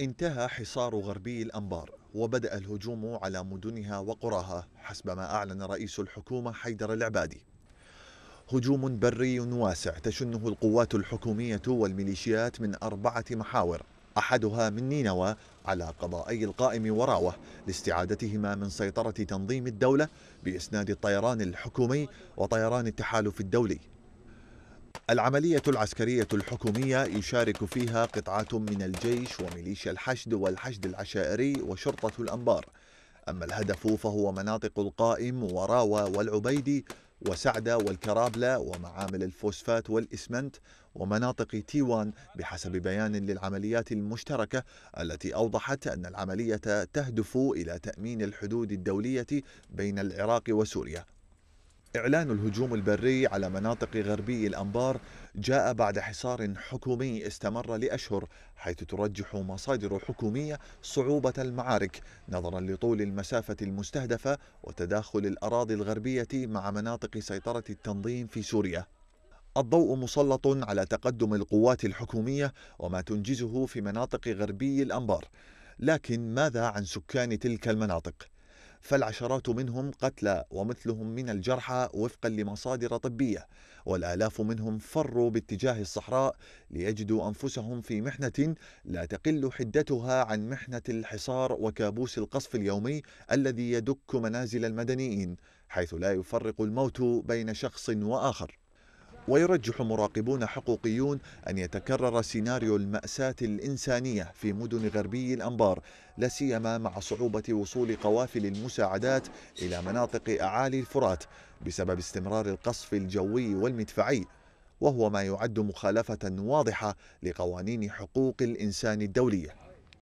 انتهى حصار غربي الأنبار وبدأ الهجوم على مدنها وقراها حسب ما أعلن رئيس الحكومة حيدر العبادي هجوم بري واسع تشنه القوات الحكومية والميليشيات من أربعة محاور أحدها من نينوى على قضائي القائم وراوة لاستعادتهما من سيطرة تنظيم الدولة بإسناد الطيران الحكومي وطيران التحالف الدولي العملية العسكرية الحكومية يشارك فيها قطعات من الجيش وميليشيا الحشد والحشد العشائري وشرطة الأنبار أما الهدف فهو مناطق القائم وراوة والعبيدي وسعدة والكرابلة ومعامل الفوسفات والإسمنت ومناطق تيوان بحسب بيان للعمليات المشتركة التي أوضحت أن العملية تهدف إلى تأمين الحدود الدولية بين العراق وسوريا إعلان الهجوم البري على مناطق غربي الأنبار جاء بعد حصار حكومي استمر لأشهر حيث ترجح مصادر حكومية صعوبة المعارك نظرا لطول المسافة المستهدفة وتداخل الأراضي الغربية مع مناطق سيطرة التنظيم في سوريا الضوء مسلط على تقدم القوات الحكومية وما تنجزه في مناطق غربي الأنبار لكن ماذا عن سكان تلك المناطق؟ فالعشرات منهم قتلى ومثلهم من الجرحى وفقا لمصادر طبية والآلاف منهم فروا باتجاه الصحراء ليجدوا أنفسهم في محنة لا تقل حدتها عن محنة الحصار وكابوس القصف اليومي الذي يدك منازل المدنيين حيث لا يفرق الموت بين شخص وآخر ويرجح مراقبون حقوقيون أن يتكرر سيناريو المأساة الإنسانية في مدن غربي الأنبار لا سيما مع صعوبة وصول قوافل المساعدات إلى مناطق أعالي الفرات بسبب استمرار القصف الجوي والمدفعي وهو ما يعد مخالفة واضحة لقوانين حقوق الإنسان الدولية